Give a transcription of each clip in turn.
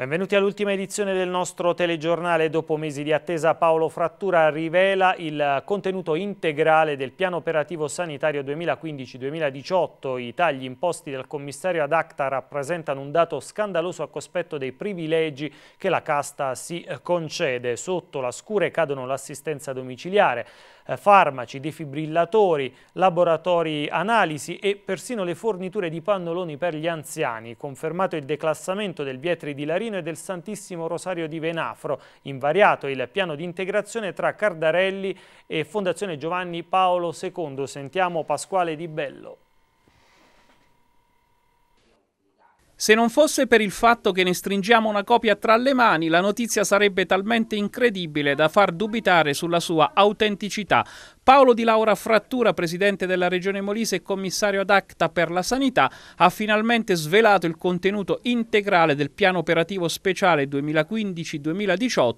Benvenuti all'ultima edizione del nostro telegiornale. Dopo mesi di attesa Paolo Frattura rivela il contenuto integrale del piano operativo sanitario 2015-2018. I tagli imposti dal commissario ad acta rappresentano un dato scandaloso a cospetto dei privilegi che la casta si concede. Sotto la scure cadono l'assistenza domiciliare, eh, farmaci, defibrillatori, laboratori analisi e persino le forniture di pannoloni per gli anziani, confermato il declassamento del Vietri di Larino e del Santissimo Rosario di Venafro, invariato il piano di integrazione tra Cardarelli e Fondazione Giovanni Paolo II. Sentiamo Pasquale Di Bello. Se non fosse per il fatto che ne stringiamo una copia tra le mani, la notizia sarebbe talmente incredibile da far dubitare sulla sua autenticità. Paolo Di Laura Frattura, presidente della Regione Molise e commissario ad acta per la sanità, ha finalmente svelato il contenuto integrale del piano operativo speciale 2015-2018,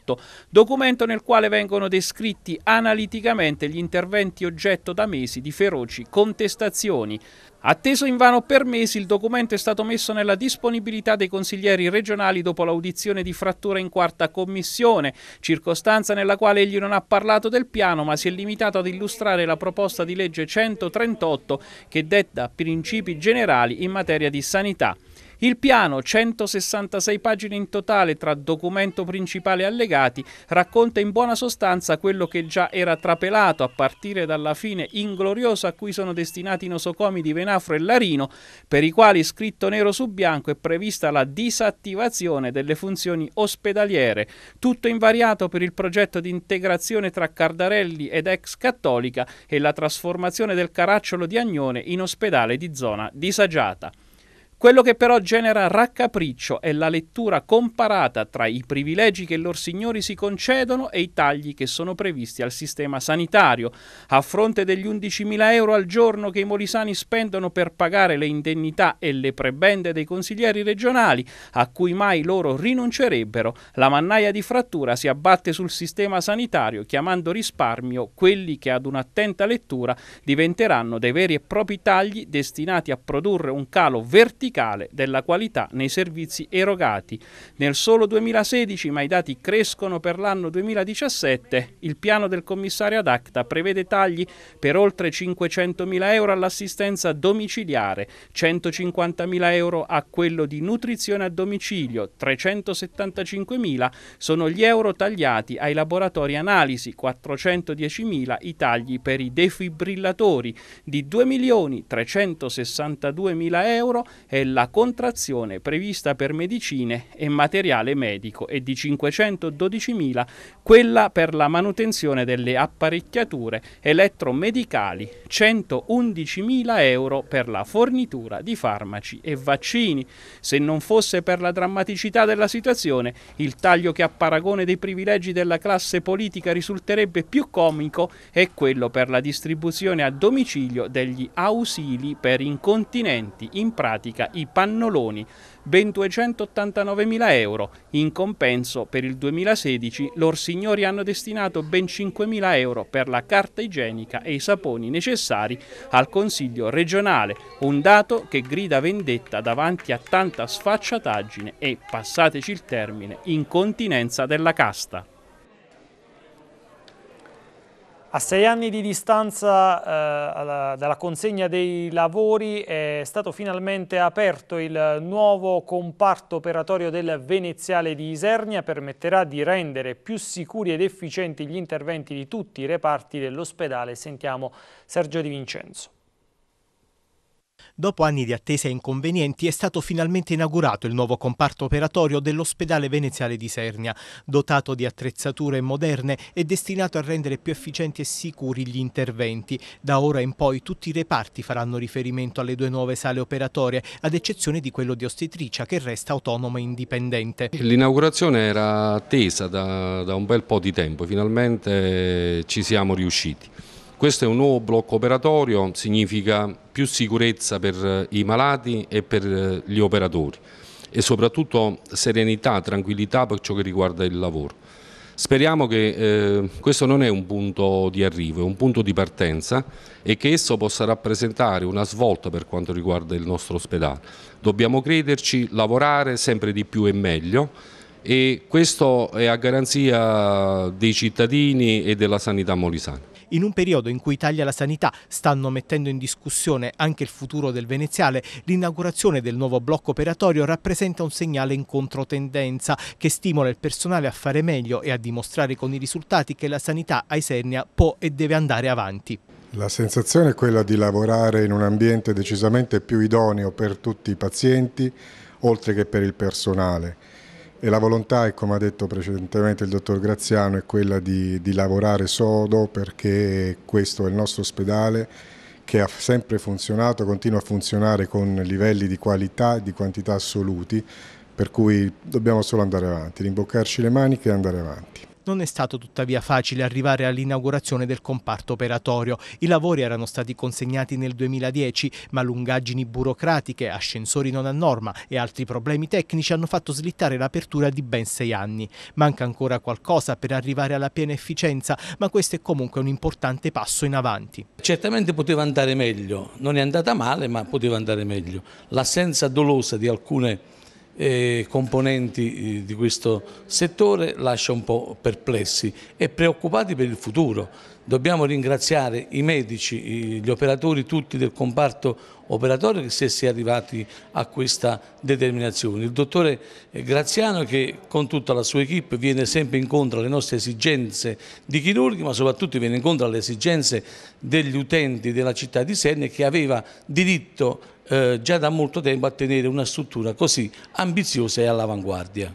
documento nel quale vengono descritti analiticamente gli interventi oggetto da mesi di feroci contestazioni. Atteso invano per mesi, il documento è stato messo nella disponibilità dei consiglieri regionali dopo l'audizione di frattura in quarta commissione, circostanza nella quale egli non ha parlato del piano ma si è limitato ad illustrare la proposta di legge 138 che detta principi generali in materia di sanità. Il piano, 166 pagine in totale tra documento principale e allegati, racconta in buona sostanza quello che già era trapelato a partire dalla fine ingloriosa a cui sono destinati i nosocomi di Venafro e Larino, per i quali scritto nero su bianco è prevista la disattivazione delle funzioni ospedaliere, tutto invariato per il progetto di integrazione tra Cardarelli ed ex cattolica e la trasformazione del caracciolo di Agnone in ospedale di zona disagiata. Quello che però genera raccapriccio è la lettura comparata tra i privilegi che lor signori si concedono e i tagli che sono previsti al sistema sanitario. A fronte degli 11.000 euro al giorno che i molisani spendono per pagare le indennità e le prebende dei consiglieri regionali, a cui mai loro rinuncerebbero, la mannaia di frattura si abbatte sul sistema sanitario chiamando risparmio quelli che ad un'attenta lettura diventeranno dei veri e propri tagli destinati a produrre un calo verticale verticale della qualità nei servizi erogati. Nel solo 2016, ma i dati crescono per l'anno 2017, il piano del commissario ad acta prevede tagli per oltre 500.000 euro all'assistenza domiciliare, 150.000 euro a quello di nutrizione a domicilio, 375.000 sono gli euro tagliati ai laboratori analisi, 410.000 i tagli per i defibrillatori, di 2.362.000 euro e della contrazione prevista per medicine e materiale medico e di 512.000 quella per la manutenzione delle apparecchiature elettromedicali, 111.000 euro per la fornitura di farmaci e vaccini. Se non fosse per la drammaticità della situazione, il taglio che a paragone dei privilegi della classe politica risulterebbe più comico è quello per la distribuzione a domicilio degli ausili per incontinenti, in pratica i pannoloni, ben 289 mila euro. In compenso per il 2016 lor signori hanno destinato ben 5 mila euro per la carta igienica e i saponi necessari al Consiglio regionale, un dato che grida vendetta davanti a tanta sfacciataggine e, passateci il termine, incontinenza della casta. A sei anni di distanza eh, dalla consegna dei lavori è stato finalmente aperto il nuovo comparto operatorio del Veneziale di Isernia, permetterà di rendere più sicuri ed efficienti gli interventi di tutti i reparti dell'ospedale. Sentiamo Sergio Di Vincenzo. Dopo anni di attesa e inconvenienti è stato finalmente inaugurato il nuovo comparto operatorio dell'ospedale veneziale di Sernia, dotato di attrezzature moderne e destinato a rendere più efficienti e sicuri gli interventi. Da ora in poi tutti i reparti faranno riferimento alle due nuove sale operatorie, ad eccezione di quello di ostetricia che resta autonoma e indipendente. L'inaugurazione era attesa da, da un bel po' di tempo, finalmente ci siamo riusciti. Questo è un nuovo blocco operatorio, significa più sicurezza per eh, i malati e per eh, gli operatori e soprattutto serenità, tranquillità per ciò che riguarda il lavoro. Speriamo che eh, questo non è un punto di arrivo, è un punto di partenza e che esso possa rappresentare una svolta per quanto riguarda il nostro ospedale. Dobbiamo crederci, lavorare sempre di più e meglio e questo è a garanzia dei cittadini e della sanità molisana. In un periodo in cui Italia la sanità stanno mettendo in discussione anche il futuro del veneziale, l'inaugurazione del nuovo blocco operatorio rappresenta un segnale in controtendenza che stimola il personale a fare meglio e a dimostrare con i risultati che la sanità a Isernia può e deve andare avanti. La sensazione è quella di lavorare in un ambiente decisamente più idoneo per tutti i pazienti, oltre che per il personale e la volontà, è, come ha detto precedentemente il dottor Graziano, è quella di, di lavorare sodo perché questo è il nostro ospedale che ha sempre funzionato, continua a funzionare con livelli di qualità e di quantità assoluti, per cui dobbiamo solo andare avanti, rimboccarci le maniche e andare avanti. Non è stato tuttavia facile arrivare all'inaugurazione del comparto operatorio. I lavori erano stati consegnati nel 2010, ma lungaggini burocratiche, ascensori non a norma e altri problemi tecnici hanno fatto slittare l'apertura di ben sei anni. Manca ancora qualcosa per arrivare alla piena efficienza, ma questo è comunque un importante passo in avanti. Certamente poteva andare meglio, non è andata male, ma poteva andare meglio. L'assenza dolosa di alcune eh, componenti di questo settore lascia un po' perplessi e preoccupati per il futuro. Dobbiamo ringraziare i medici, gli operatori tutti del comparto operatorio che si è arrivati a questa determinazione. Il dottore eh, Graziano che con tutta la sua equip viene sempre incontro alle nostre esigenze di chirurghi ma soprattutto viene incontro alle esigenze degli utenti della città di Serne che aveva diritto eh, già da molto tempo a tenere una struttura così ambiziosa e all'avanguardia.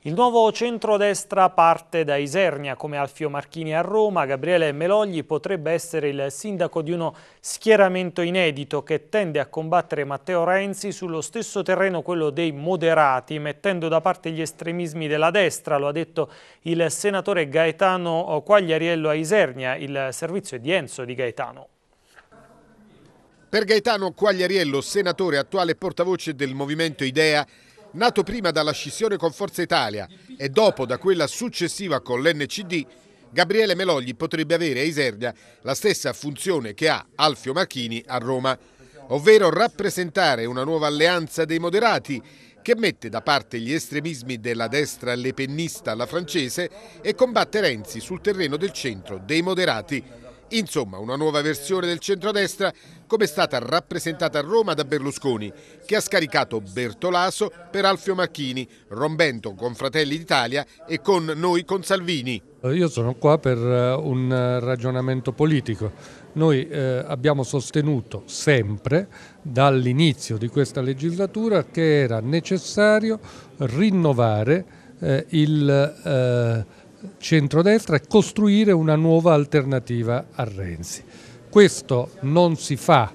Il nuovo centrodestra parte da Isernia, come Alfio Marchini a Roma, Gabriele Melogli potrebbe essere il sindaco di uno schieramento inedito che tende a combattere Matteo Renzi sullo stesso terreno quello dei moderati, mettendo da parte gli estremismi della destra, lo ha detto il senatore Gaetano Quagliariello a Isernia, il servizio è di Enzo di Gaetano. Per Gaetano Quagliariello, senatore attuale portavoce del movimento Idea, nato prima dalla scissione con Forza Italia e dopo da quella successiva con l'NCD, Gabriele Melogli potrebbe avere a Isernia la stessa funzione che ha Alfio Marchini a Roma, ovvero rappresentare una nuova alleanza dei moderati che mette da parte gli estremismi della destra lepennista alla francese e combatte Renzi sul terreno del centro dei moderati Insomma, una nuova versione del centrodestra come è stata rappresentata a Roma da Berlusconi, che ha scaricato Bertolaso per Alfio Marchini, rompendo con Fratelli d'Italia e con noi con Salvini. Io sono qua per eh, un eh, ragionamento politico. Noi eh, abbiamo sostenuto sempre dall'inizio di questa legislatura che era necessario rinnovare il centrodestra e costruire una nuova alternativa a Renzi. Questo non si fa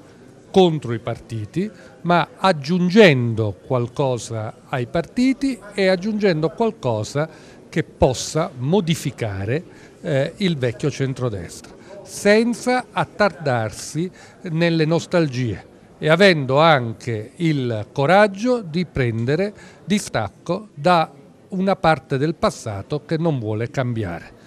contro i partiti, ma aggiungendo qualcosa ai partiti e aggiungendo qualcosa che possa modificare eh, il vecchio centrodestra, senza attardarsi nelle nostalgie e avendo anche il coraggio di prendere distacco da una parte del passato che non vuole cambiare.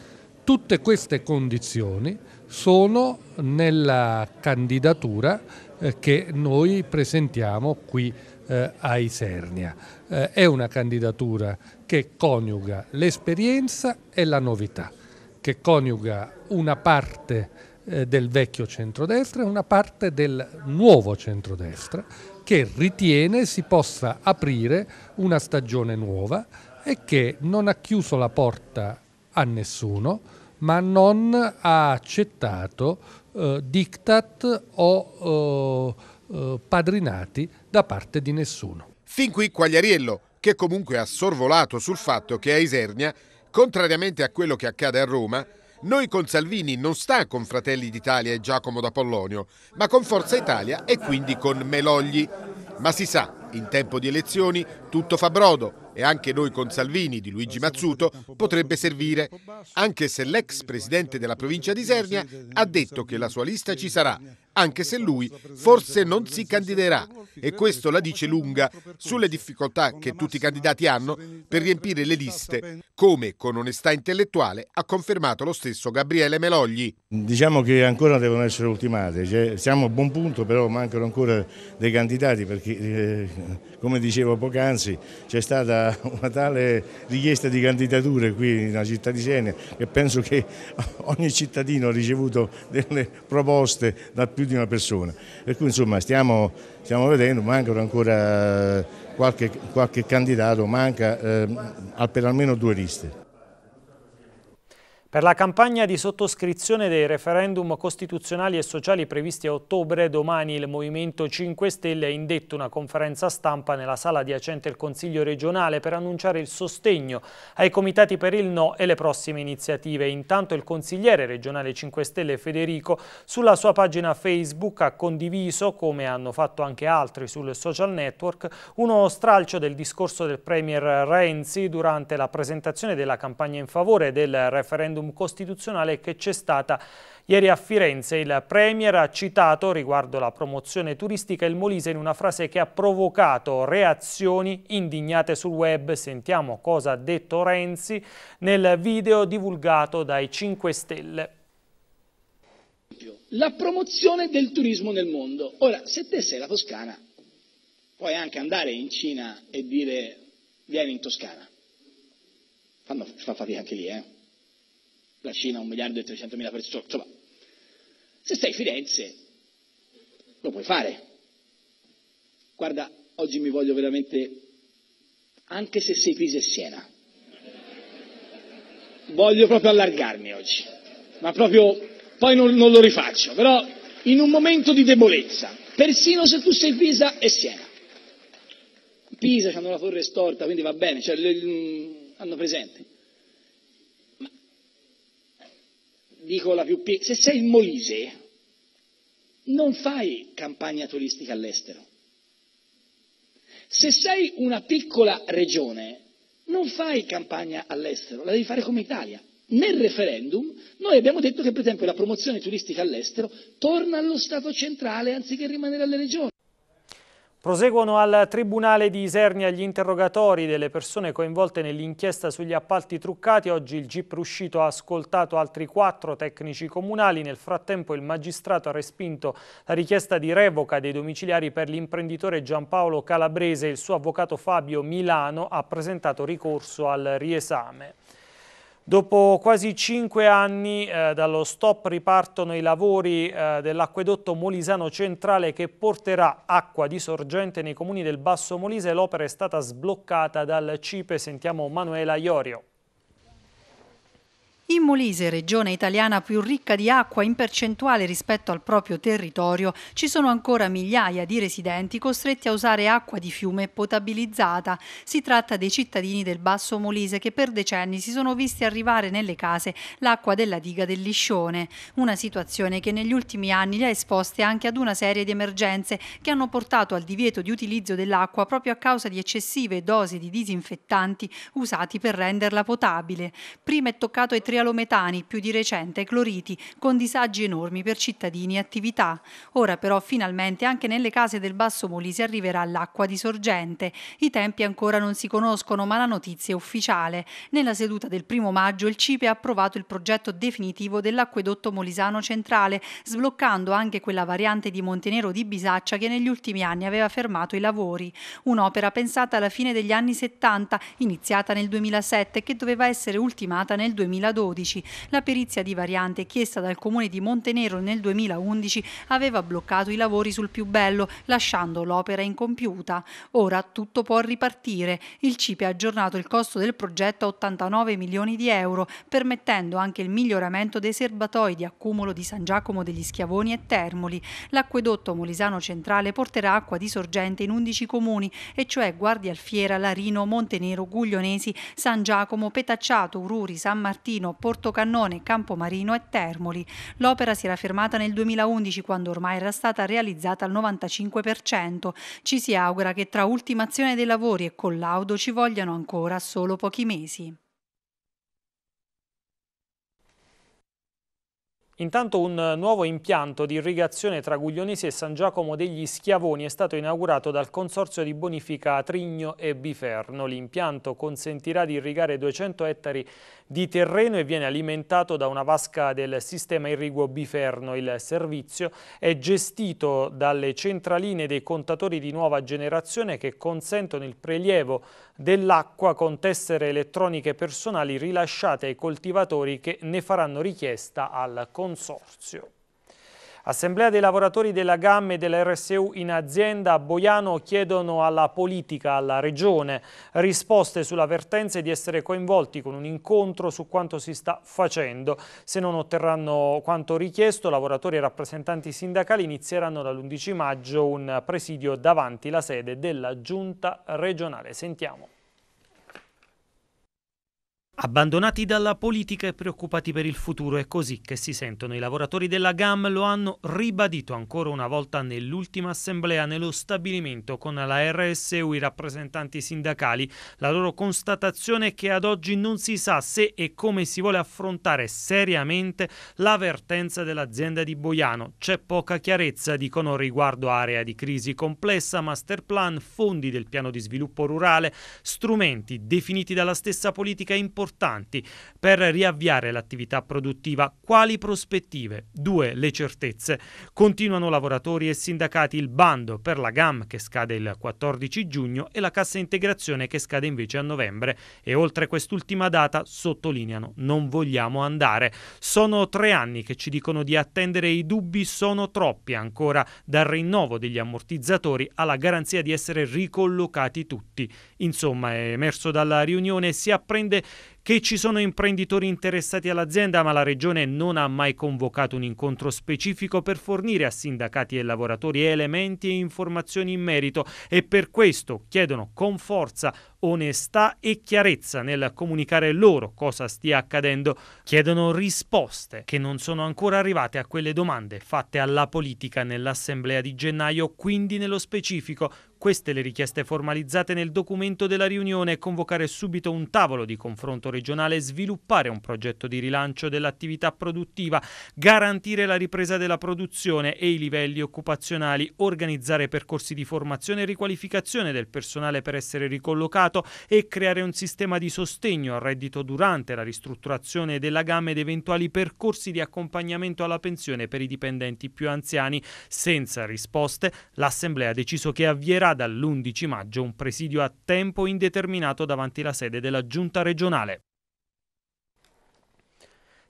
Tutte queste condizioni sono nella candidatura eh, che noi presentiamo qui eh, a Isernia. Eh, è una candidatura che coniuga l'esperienza e la novità, che coniuga una parte del vecchio centrodestra e una parte del nuovo centrodestra che ritiene si possa aprire una stagione nuova è che non ha chiuso la porta a nessuno, ma non ha accettato eh, diktat o eh, eh, padrinati da parte di nessuno. Fin qui Quagliariello, che comunque ha sorvolato sul fatto che a Isernia, contrariamente a quello che accade a Roma, noi con Salvini non sta con Fratelli d'Italia e Giacomo d'Apollonio, ma con Forza Italia e quindi con Melogli. Ma si sa, in tempo di elezioni tutto fa brodo e anche noi con Salvini di Luigi Mazzuto potrebbe servire, anche se l'ex presidente della provincia di Sernia ha detto che la sua lista ci sarà, anche se lui forse non si candiderà e questo la dice lunga sulle difficoltà che tutti i candidati hanno per riempire le liste, come con onestà intellettuale ha confermato lo stesso Gabriele Melogli. Diciamo che ancora devono essere ultimate, cioè, siamo a buon punto però mancano ancora dei candidati perché eh, come dicevo poc'anzi mesi c'è stata una tale richiesta di candidature qui nella città di Siena che penso che ogni cittadino ha ricevuto delle proposte da più di una persona. Per cui insomma stiamo, stiamo vedendo, mancano ancora qualche, qualche candidato, manca eh, per almeno due liste. Per la campagna di sottoscrizione dei referendum costituzionali e sociali previsti a ottobre, domani il Movimento 5 Stelle ha indetto una conferenza stampa nella sala adiacente al Consiglio regionale per annunciare il sostegno ai comitati per il no e le prossime iniziative. Intanto il consigliere regionale 5 Stelle Federico sulla sua pagina Facebook ha condiviso, come hanno fatto anche altri sul social network, uno stralcio del discorso del Premier Renzi durante la presentazione della campagna in favore del referendum referendum costituzionale che c'è stata Ieri a Firenze il Premier ha citato riguardo la promozione turistica il Molise in una frase che ha provocato reazioni indignate sul web. Sentiamo cosa ha detto Renzi nel video divulgato dai 5 Stelle. La promozione del turismo nel mondo. Ora, se te sei la Toscana, puoi anche andare in Cina e dire vieni in Toscana. Fanno, fa fatica anche lì, eh? la Cina 1 miliardo e 300 mila persone, insomma, se sei Firenze lo puoi fare. Guarda, oggi mi voglio veramente, anche se sei Pisa e Siena, voglio proprio allargarmi oggi, ma proprio poi non, non lo rifaccio, però in un momento di debolezza, persino se tu sei Pisa e Siena. Pisa hanno la torre storta, quindi va bene, cioè, mm, hanno presente. dico la più piccola, se sei il Molise, non fai campagna turistica all'estero. Se sei una piccola regione, non fai campagna all'estero, la devi fare come Italia. Nel referendum noi abbiamo detto che per esempio la promozione turistica all'estero torna allo Stato centrale anziché rimanere alle regioni. Proseguono al Tribunale di Isernia gli interrogatori delle persone coinvolte nell'inchiesta sugli appalti truccati. Oggi il GIP Ruscito ha ascoltato altri quattro tecnici comunali. Nel frattempo il magistrato ha respinto la richiesta di revoca dei domiciliari per l'imprenditore Giampaolo Calabrese. Il suo avvocato Fabio Milano ha presentato ricorso al riesame. Dopo quasi cinque anni eh, dallo stop ripartono i lavori eh, dell'acquedotto Molisano Centrale che porterà acqua di sorgente nei comuni del Basso Molise. L'opera è stata sbloccata dal CIPE. Sentiamo Manuela Iorio. In Molise, regione italiana più ricca di acqua in percentuale rispetto al proprio territorio, ci sono ancora migliaia di residenti costretti a usare acqua di fiume potabilizzata. Si tratta dei cittadini del Basso Molise che per decenni si sono visti arrivare nelle case l'acqua della diga del Liscione, una situazione che negli ultimi anni li ha esposti anche ad una serie di emergenze che hanno portato al divieto di utilizzo dell'acqua proprio a causa di eccessive dosi di disinfettanti usati per renderla potabile. Prima è toccato ai tre alometani, più di recente cloriti, con disagi enormi per cittadini e attività. Ora però finalmente anche nelle case del Basso Molise arriverà l'acqua di sorgente. I tempi ancora non si conoscono, ma la notizia è ufficiale. Nella seduta del primo maggio il CIPE ha approvato il progetto definitivo dell'acquedotto molisano centrale, sbloccando anche quella variante di Montenero di Bisaccia che negli ultimi anni aveva fermato i lavori. Un'opera pensata alla fine degli anni 70, iniziata nel 2007 e che doveva essere ultimata nel 2012. 2012. La perizia di variante chiesta dal comune di Montenero nel 2011 aveva bloccato i lavori sul più bello, lasciando l'opera incompiuta. Ora tutto può ripartire. Il CIPE ha aggiornato il costo del progetto a 89 milioni di euro, permettendo anche il miglioramento dei serbatoi di accumulo di San Giacomo degli Schiavoni e Termoli. L'acquedotto Molisano Centrale porterà acqua di sorgente in 11 comuni, e cioè Guardia Alfiera, Larino, Montenero, Guglionesi, San Giacomo, Petacciato, Ururi, San Martino, Portocannone, Campomarino e Termoli. L'opera si era fermata nel 2011 quando ormai era stata realizzata al 95%. Ci si augura che tra ultimazione dei lavori e collaudo ci vogliano ancora solo pochi mesi. Intanto un nuovo impianto di irrigazione tra Guglionesi e San Giacomo degli Schiavoni è stato inaugurato dal Consorzio di Bonifica Trigno e Biferno. L'impianto consentirà di irrigare 200 ettari di terreno e viene alimentato da una vasca del sistema irriguo Biferno. Il servizio è gestito dalle centraline dei contatori di nuova generazione che consentono il prelievo dell'acqua con tessere elettroniche personali rilasciate ai coltivatori che ne faranno richiesta al Consorzio. Assemblea dei lavoratori della GAM e dell'RSU in azienda a Boiano chiedono alla politica, alla regione, risposte sull'avvertenza di essere coinvolti con un incontro su quanto si sta facendo. Se non otterranno quanto richiesto, lavoratori e rappresentanti sindacali inizieranno dall'11 maggio un presidio davanti la sede della giunta regionale. Sentiamo. Abbandonati dalla politica e preoccupati per il futuro, è così che si sentono. I lavoratori della GAM lo hanno ribadito ancora una volta nell'ultima assemblea nello stabilimento con la RSU, i rappresentanti sindacali. La loro constatazione è che ad oggi non si sa se e come si vuole affrontare seriamente l'avvertenza dell'azienda di Boiano. C'è poca chiarezza, dicono, riguardo area di crisi complessa, master plan, fondi del piano di sviluppo rurale, strumenti definiti dalla stessa politica importante importanti per riavviare l'attività produttiva. Quali prospettive? Due, le certezze. Continuano lavoratori e sindacati il bando per la GAM che scade il 14 giugno e la cassa integrazione che scade invece a novembre e oltre quest'ultima data sottolineano non vogliamo andare. Sono tre anni che ci dicono di attendere i dubbi sono troppi ancora dal rinnovo degli ammortizzatori alla garanzia di essere ricollocati tutti. Insomma, è emerso dalla riunione si apprende che ci sono imprenditori interessati all'azienda, ma la Regione non ha mai convocato un incontro specifico per fornire a sindacati e lavoratori elementi e informazioni in merito e per questo chiedono con forza onestà e chiarezza nel comunicare loro cosa stia accadendo. Chiedono risposte che non sono ancora arrivate a quelle domande fatte alla politica nell'assemblea di gennaio, quindi nello specifico queste le richieste formalizzate nel documento della riunione, convocare subito un tavolo di confronto regionale, sviluppare un progetto di rilancio dell'attività produttiva, garantire la ripresa della produzione e i livelli occupazionali, organizzare percorsi di formazione e riqualificazione del personale per essere ricollocato e creare un sistema di sostegno al reddito durante la ristrutturazione della gamma ed eventuali percorsi di accompagnamento alla pensione per i dipendenti più anziani. Senza risposte, l'Assemblea ha deciso che avvierà dall'11 maggio un presidio a tempo indeterminato davanti la sede della giunta regionale.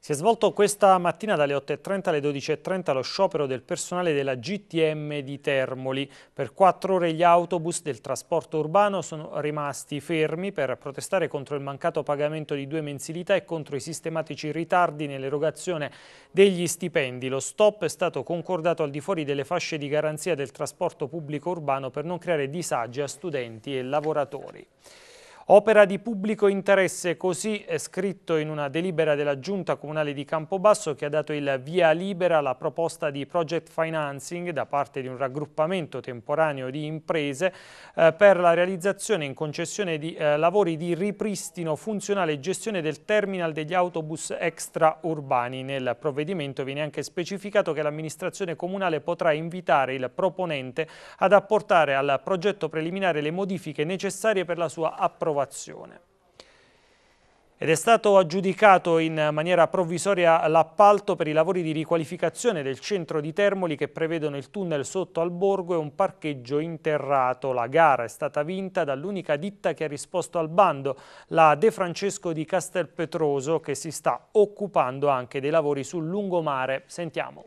Si è svolto questa mattina dalle 8.30 alle 12.30 lo sciopero del personale della GTM di Termoli. Per quattro ore gli autobus del trasporto urbano sono rimasti fermi per protestare contro il mancato pagamento di due mensilità e contro i sistematici ritardi nell'erogazione degli stipendi. Lo stop è stato concordato al di fuori delle fasce di garanzia del trasporto pubblico urbano per non creare disagi a studenti e lavoratori. Opera di pubblico interesse, così è scritto in una delibera della Giunta Comunale di Campobasso che ha dato il via libera alla proposta di project financing da parte di un raggruppamento temporaneo di imprese eh, per la realizzazione in concessione di eh, lavori di ripristino funzionale e gestione del terminal degli autobus extraurbani. Nel provvedimento viene anche specificato che l'amministrazione comunale potrà invitare il proponente ad apportare al progetto preliminare le modifiche necessarie per la sua approvazione approvazione. Ed è stato aggiudicato in maniera provvisoria l'appalto per i lavori di riqualificazione del centro di Termoli che prevedono il tunnel sotto al borgo e un parcheggio interrato. La gara è stata vinta dall'unica ditta che ha risposto al bando, la De Francesco di Castelpetroso, che si sta occupando anche dei lavori sul lungomare. Sentiamo.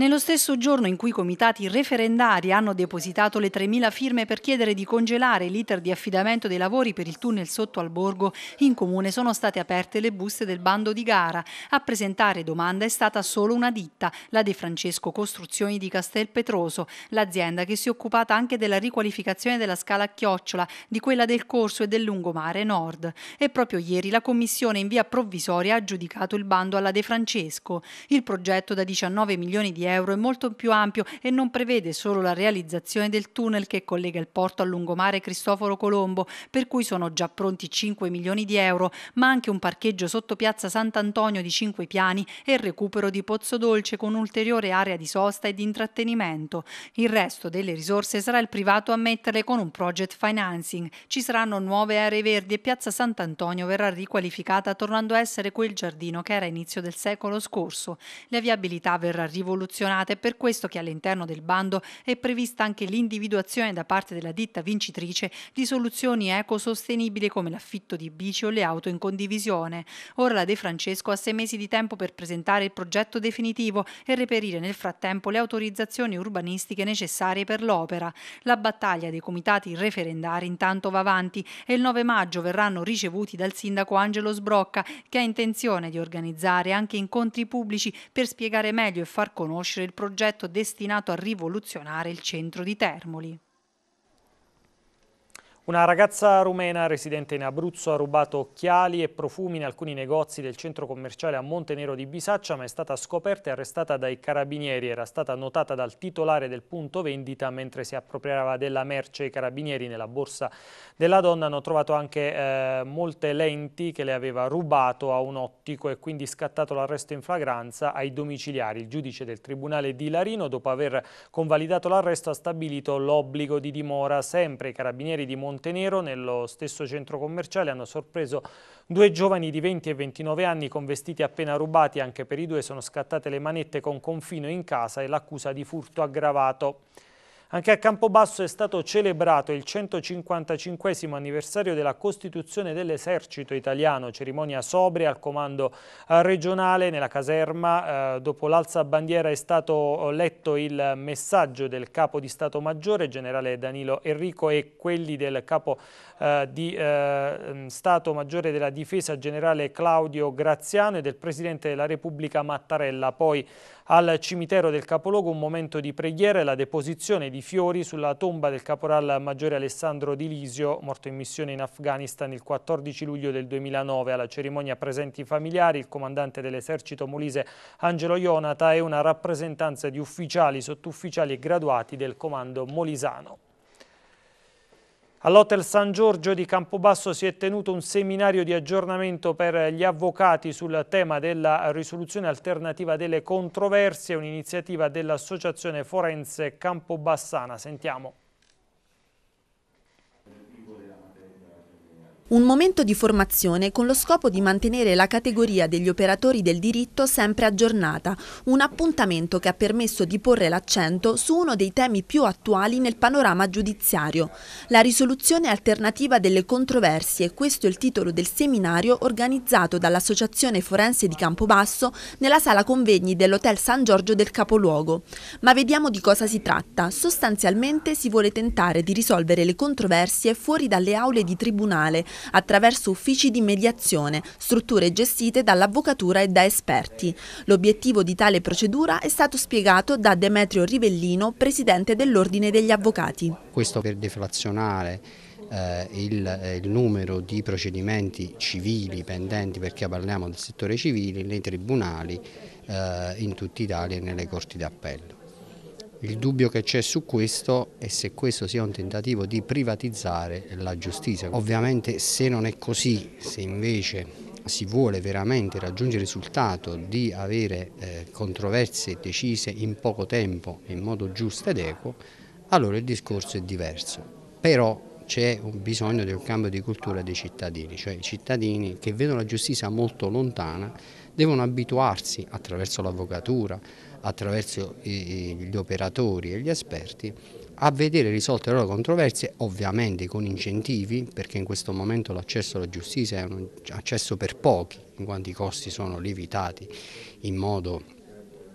Nello stesso giorno in cui i comitati referendari hanno depositato le 3.000 firme per chiedere di congelare l'iter di affidamento dei lavori per il tunnel sotto al borgo, in comune sono state aperte le buste del bando di gara. A presentare domanda è stata solo una ditta, la De Francesco Costruzioni di Castel Petroso, l'azienda che si è occupata anche della riqualificazione della scala a chiocciola, di quella del corso e del lungomare nord. E proprio ieri la commissione in via provvisoria ha giudicato il bando alla De Francesco. Il progetto da 19 milioni di euro euro è molto più ampio e non prevede solo la realizzazione del tunnel che collega il porto al lungomare Cristoforo Colombo, per cui sono già pronti 5 milioni di euro, ma anche un parcheggio sotto piazza Sant'Antonio di 5 piani e il recupero di Pozzo Dolce con ulteriore area di sosta e di intrattenimento. Il resto delle risorse sarà il privato a metterle con un project financing. Ci saranno nuove aree verdi e piazza Sant'Antonio verrà riqualificata tornando a essere quel giardino che era inizio del secolo scorso. La viabilità verrà rivoluzionata menzionate, è per questo che all'interno del bando è prevista anche l'individuazione da parte della ditta vincitrice di soluzioni ecosostenibili come l'affitto di bici o le auto in condivisione. Ora la De Francesco ha sei mesi di tempo per presentare il progetto definitivo e reperire nel frattempo le autorizzazioni urbanistiche necessarie per l'opera. La battaglia dei comitati referendari intanto va avanti e il 9 maggio verranno ricevuti dal sindaco Angelo Sbrocca che ha intenzione di organizzare anche incontri pubblici per spiegare meglio e far conoscere conoscere il progetto destinato a rivoluzionare il centro di Termoli. Una ragazza rumena residente in Abruzzo ha rubato occhiali e profumi in alcuni negozi del centro commerciale a Montenero di Bisaccia ma è stata scoperta e arrestata dai carabinieri. Era stata notata dal titolare del punto vendita mentre si appropriava della merce. I carabinieri nella borsa della donna hanno trovato anche eh, molte lenti che le aveva rubato a un ottico e quindi scattato l'arresto in flagranza ai domiciliari. Il giudice del tribunale di Larino dopo aver convalidato l'arresto ha stabilito l'obbligo di dimora. Sempre i carabinieri di Montenero Montenero, nello stesso centro commerciale hanno sorpreso due giovani di 20 e 29 anni con vestiti appena rubati. Anche per i due sono scattate le manette con confino in casa e l'accusa di furto aggravato. Anche a Campobasso è stato celebrato il 155 anniversario della Costituzione dell'Esercito Italiano, cerimonia sobria al comando eh, regionale nella caserma. Eh, dopo l'alza bandiera è stato eh, letto il messaggio del capo di Stato Maggiore, generale Danilo Enrico, e quelli del capo di mm, Stato Maggiore della Difesa, generale Claudio Graziano, e del Presidente della Repubblica Mattarella. Poi al cimitero del capoluogo un momento di preghiera e la deposizione di di fiori sulla tomba del caporal maggiore Alessandro Di Lisio, morto in missione in Afghanistan il 14 luglio del 2009. Alla cerimonia presenti i familiari, il comandante dell'esercito molise Angelo Ionata e una rappresentanza di ufficiali, sottufficiali e graduati del comando molisano. All'Hotel San Giorgio di Campobasso si è tenuto un seminario di aggiornamento per gli avvocati sul tema della risoluzione alternativa delle controversie, un'iniziativa dell'Associazione Forense Campobassana. Sentiamo. Un momento di formazione con lo scopo di mantenere la categoria degli operatori del diritto sempre aggiornata, un appuntamento che ha permesso di porre l'accento su uno dei temi più attuali nel panorama giudiziario, la risoluzione alternativa delle controversie, questo è il titolo del seminario organizzato dall'Associazione Forense di Campobasso nella sala convegni dell'Hotel San Giorgio del Capoluogo. Ma vediamo di cosa si tratta. Sostanzialmente si vuole tentare di risolvere le controversie fuori dalle aule di tribunale, attraverso uffici di mediazione, strutture gestite dall'avvocatura e da esperti. L'obiettivo di tale procedura è stato spiegato da Demetrio Rivellino, presidente dell'Ordine degli Avvocati. Questo per deflazionare eh, il, eh, il, numero di procedimenti civili pendenti, perché parliamo del settore civile, nei tribunali eh, in tutta Italia e nelle corti d'appello. Il dubbio che c'è su questo è se questo sia un tentativo di privatizzare la giustizia. Ovviamente se non è così, se invece si vuole veramente raggiungere il risultato di avere eh, controversie decise in poco tempo in modo giusto ed equo, allora il discorso è diverso. Però c'è bisogno di un cambio di cultura dei cittadini, cioè i cittadini che vedono la giustizia molto lontana devono abituarsi attraverso l'avvocatura, attraverso gli operatori e gli esperti a vedere risolte le loro controversie, ovviamente con incentivi, perché in questo momento l'accesso alla giustizia è un accesso per pochi, in quanto i costi sono lievitati in modo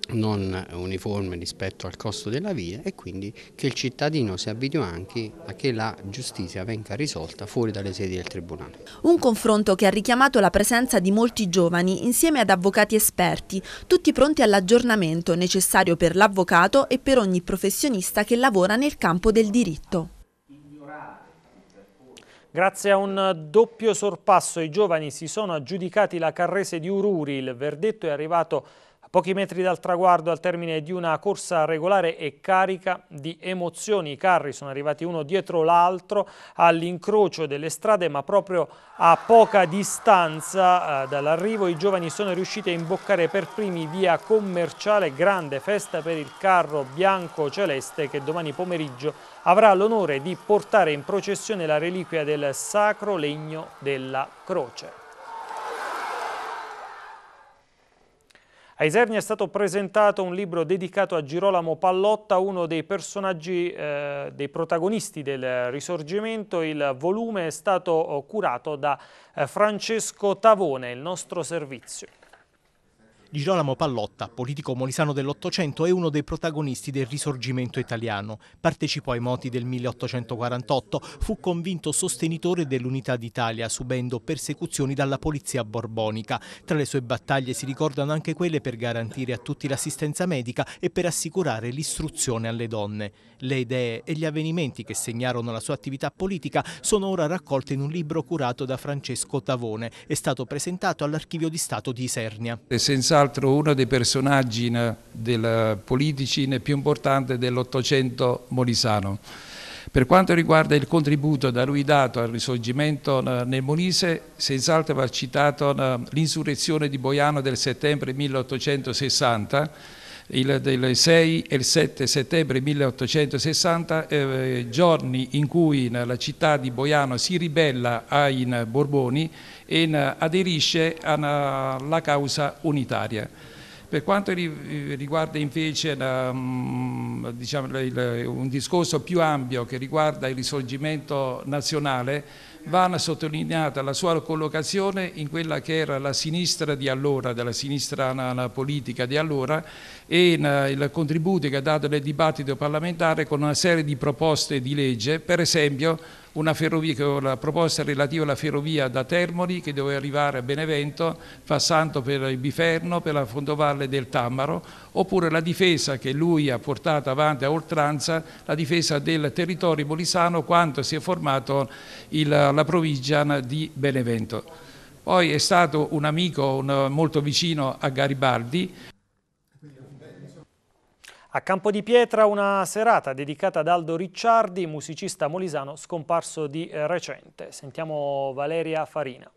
non uniforme rispetto al costo della via e quindi che il cittadino si abitua anche a che la giustizia venga risolta fuori dalle sedi del Tribunale. Un confronto che ha richiamato la presenza di molti giovani insieme ad avvocati esperti, tutti pronti all'aggiornamento necessario per l'avvocato e per ogni professionista che lavora nel campo del diritto. Grazie a un doppio sorpasso i giovani si sono aggiudicati la Carrese di Ururi, il verdetto è arrivato a pochi metri dal traguardo, al termine di una corsa regolare e carica di emozioni, i carri sono arrivati uno dietro l'altro all'incrocio delle strade, ma proprio a poca distanza eh, dall'arrivo i giovani sono riusciti a imboccare per primi via commerciale. Grande festa per il carro bianco-celeste che domani pomeriggio avrà l'onore di portare in processione la reliquia del sacro legno della croce. A Isernia è stato presentato un libro dedicato a Girolamo Pallotta, uno dei personaggi, eh, dei protagonisti del Risorgimento. Il volume è stato oh, curato da eh, Francesco Tavone, il nostro servizio. Girolamo Pallotta, politico molisano dell'Ottocento, è uno dei protagonisti del risorgimento italiano. Partecipò ai moti del 1848, fu convinto sostenitore dell'unità d'Italia, subendo persecuzioni dalla polizia borbonica. Tra le sue battaglie si ricordano anche quelle per garantire a tutti l'assistenza medica e per assicurare l'istruzione alle donne. Le idee e gli avvenimenti che segnarono la sua attività politica sono ora raccolte in un libro curato da Francesco Tavone, è stato presentato all'Archivio di Stato di Isernia. Senza senz'altro uno dei personaggi del, politici più importanti dell'Ottocento molisano. Per quanto riguarda il contributo da lui dato al risorgimento eh, nel Molise, senz'altro va citato eh, l'insurrezione di Boiano del settembre 1860, il, del 6 e il 7 settembre 1860, eh, giorni in cui la città di Boiano si ribella ai Borboni e aderisce alla causa unitaria. Per quanto riguarda invece mm, diciamo, un discorso più ampio che riguarda il risorgimento nazionale, va sottolineata la sua collocazione in quella che era la sinistra di allora, della sinistra politica di allora e eh, il contributo che ha dato nel dibattito parlamentare con una serie di proposte di legge, per esempio una ferrovia che ho la proposta relativa alla ferrovia da Termoli che doveva arrivare a Benevento passando per il Biferno, per la fondovalle del Tammaro, oppure la difesa che lui ha portato avanti a oltranza, la difesa del territorio bolisano quando si è formato il, la provincia di Benevento. Poi è stato un amico un, molto vicino a Garibaldi. A Campo di Pietra una serata dedicata ad Aldo Ricciardi, musicista molisano scomparso di eh, recente. Sentiamo Valeria Farina.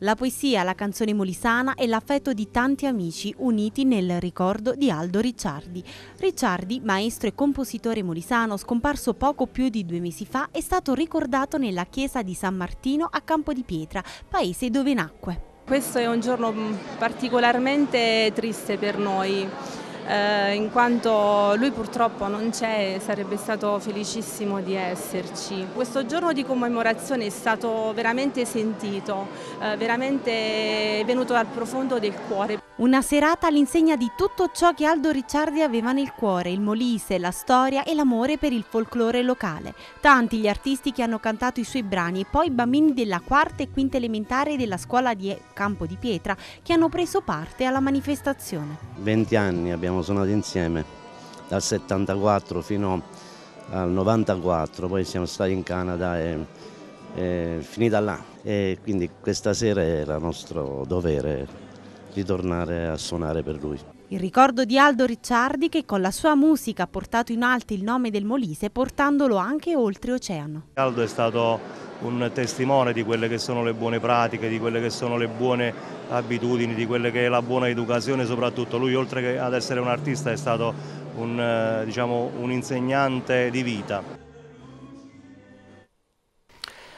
La poesia, la canzone molisana e l'affetto di tanti amici uniti nel ricordo di Aldo Ricciardi. Ricciardi, maestro e compositore molisano, scomparso poco più di due mesi fa, è stato ricordato nella chiesa di San Martino a Campo di Pietra, paese dove nacque. Questo è un giorno mm, particolarmente triste per noi, eh, in quanto lui purtroppo non c'è e sarebbe stato felicissimo di esserci. Questo giorno di commemorazione è stato veramente sentito, eh, veramente venuto dal profondo del cuore. Una serata all'insegna di tutto ciò che Aldo Ricciardi aveva nel cuore, il Molise, la storia e l'amore per il folklore locale. Tanti gli artisti che hanno cantato i suoi brani e poi bambini della quarta e quinta elementare della scuola di Campo di Pietra che hanno preso parte alla manifestazione. 20 anni abbiamo suonato insieme, dal 74 fino al 94, poi siamo stati in Canada e, e finita là. E quindi questa sera era nostro dovere ritornare a suonare per lui. Il ricordo di Aldo Ricciardi che con la sua musica ha portato in alto il nome del Molise portandolo anche oltre oceano. Aldo è stato un testimone di quelle che sono le buone pratiche, di quelle che sono le buone abitudini, di quelle che è la buona educazione soprattutto. Lui oltre ad essere un artista è stato un, eh, diciamo, un insegnante di vita.